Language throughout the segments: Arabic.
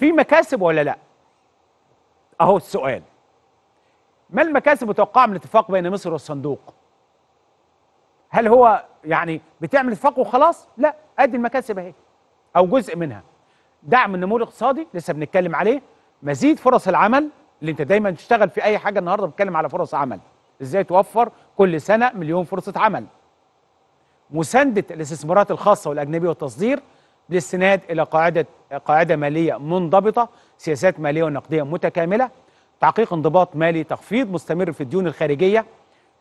في مكاسب ولا لا اهو السؤال ما المكاسب المتوقعه من الاتفاق بين مصر والصندوق هل هو يعني بتعمل اتفاق وخلاص لا ادي المكاسب اهي او جزء منها دعم النمو الاقتصادي لسه بنتكلم عليه مزيد فرص العمل اللي انت دايما تشتغل في اي حاجه النهارده بتكلم على فرص عمل ازاي توفر كل سنه مليون فرصه عمل مسانده الاستثمارات الخاصه والاجنبيه والتصدير للسناد إلى قاعدة قاعدة مالية منضبطة سياسات مالية ونقدية متكاملة تحقيق انضباط مالي تخفيض مستمر في الديون الخارجية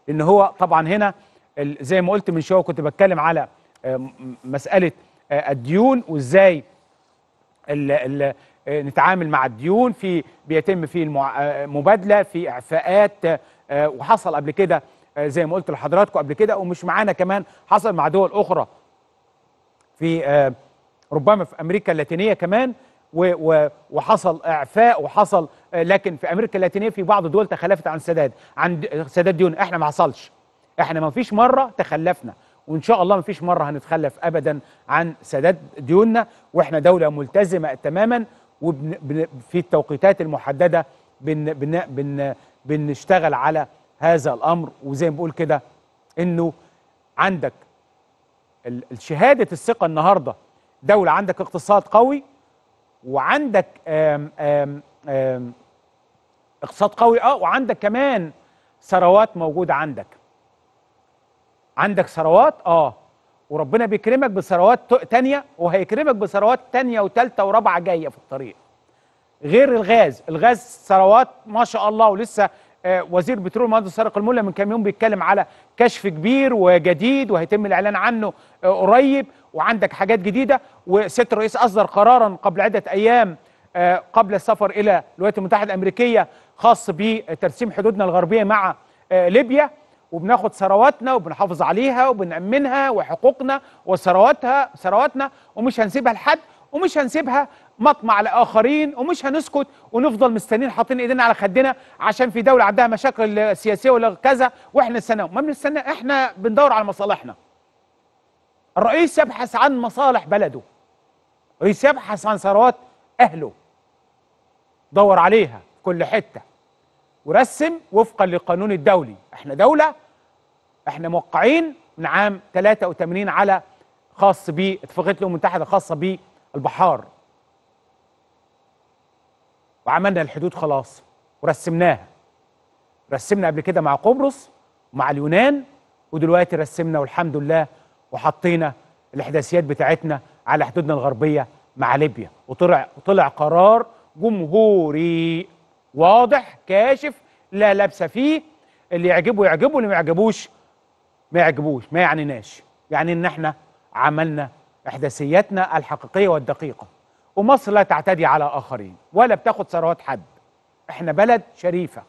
لأن هو طبعا هنا زي ما قلت من شوية كنت بتكلم على آه، مسألة آه، الديون وإزاي آه، نتعامل مع الديون في بيتم فيه المبادله في اعفاءات وحصل قبل كده زي ما قلت لحضراتكم قبل كده ومش معانا كمان حصل مع دول اخرى في ربما في امريكا اللاتينيه كمان وحصل اعفاء وحصل لكن في امريكا اللاتينيه في بعض الدول تخلفت عن سداد عن سداد ديون احنا ما حصلش احنا ما فيش مره تخلفنا وان شاء الله ما فيش مره هنتخلف ابدا عن سداد ديوننا واحنا دوله ملتزمه تماما وفي التوقيتات المحدده بن بن بن بنشتغل على هذا الامر وزي ما بقول كده انه عندك الشهاده الثقه النهارده دولة عندك اقتصاد قوي وعندك آم آم آم اقتصاد قوي اه وعندك كمان ثروات موجودة عندك عندك ثروات اه وربنا بيكرمك بثروات تانية وهيكرمك بثروات تانية وتالتة ورابعة جاية في الطريق غير الغاز الغاز ثروات ما شاء الله ولسه آه، وزير بترول مهندس سارق الملا من كام يوم بيتكلم على كشف كبير وجديد وهيتم الاعلان عنه آه، قريب وعندك حاجات جديده وست الرئيس اصدر قرارا قبل عده ايام آه، قبل السفر الى الولايات المتحده الامريكيه خاص بترسيم حدودنا الغربيه مع ليبيا وبناخد ثرواتنا وبنحافظ عليها وبنأمنها وحقوقنا وثرواتها ثرواتنا ومش هنسيبها لحد ومش هنسيبها مطمع لاخرين ومش هنسكت ونفضل مستنيين حاطين ايدينا على خدنا عشان في دوله عندها مشاكل سياسيه ولا كذا واحنا نستنى ما بنستنى احنا بندور على مصالحنا الرئيس يبحث عن مصالح بلده الرئيس يبحث عن ثروات اهله دور عليها في كل حته ورسم وفقا للقانون الدولي احنا دوله احنا موقعين من عام 83 على خاص اتفاقيه الامم المتحده خاصه البحار وعملنا الحدود خلاص ورسمناها رسمنا قبل كده مع قبرص ومع اليونان ودلوقتي رسمنا والحمد لله وحطينا الاحداثيات بتاعتنا على حدودنا الغربيه مع ليبيا وطلع طلع قرار جمهوري واضح كاشف لا لبس فيه اللي يعجبه يعجبه اللي ما يعجبوش ما يعجبوش ما يعنيناش يعني ان احنا عملنا إحداثياتنا الحقيقية والدقيقة ومصر لا تعتدي على آخرين ولا بتاخد ثروات حد إحنا بلد شريفة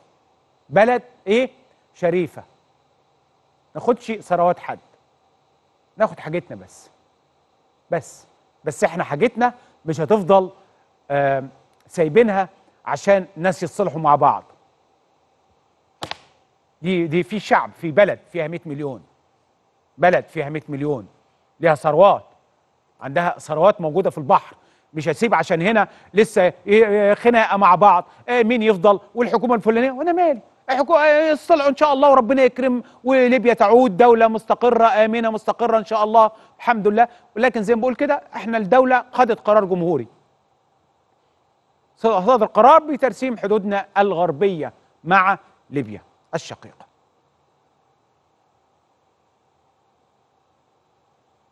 بلد إيه؟ شريفة ناخدش ثروات حد ناخد حاجتنا بس بس بس إحنا حاجتنا مش هتفضل سايبينها عشان ناس يتصلحوا مع بعض دي دي في شعب في بلد فيها 100 مليون بلد فيها 100 مليون ليها ثروات عندها ثروات موجوده في البحر مش هسيب عشان هنا لسه خناقه مع بعض آه، مين يفضل والحكومه الفلانيه وانا مالي يصطلعوا آه، ان شاء الله وربنا يكرم وليبيا تعود دوله مستقره امنه مستقره ان شاء الله الحمد لله ولكن زي ما بقول كده احنا الدوله خدت قرار جمهوري صدر القرار بترسيم حدودنا الغربيه مع ليبيا الشقيقه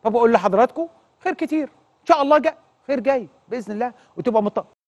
فبقول لحضراتكم خير كتير ان شاء الله جاء خير جاي باذن الله وتبقى مطمئن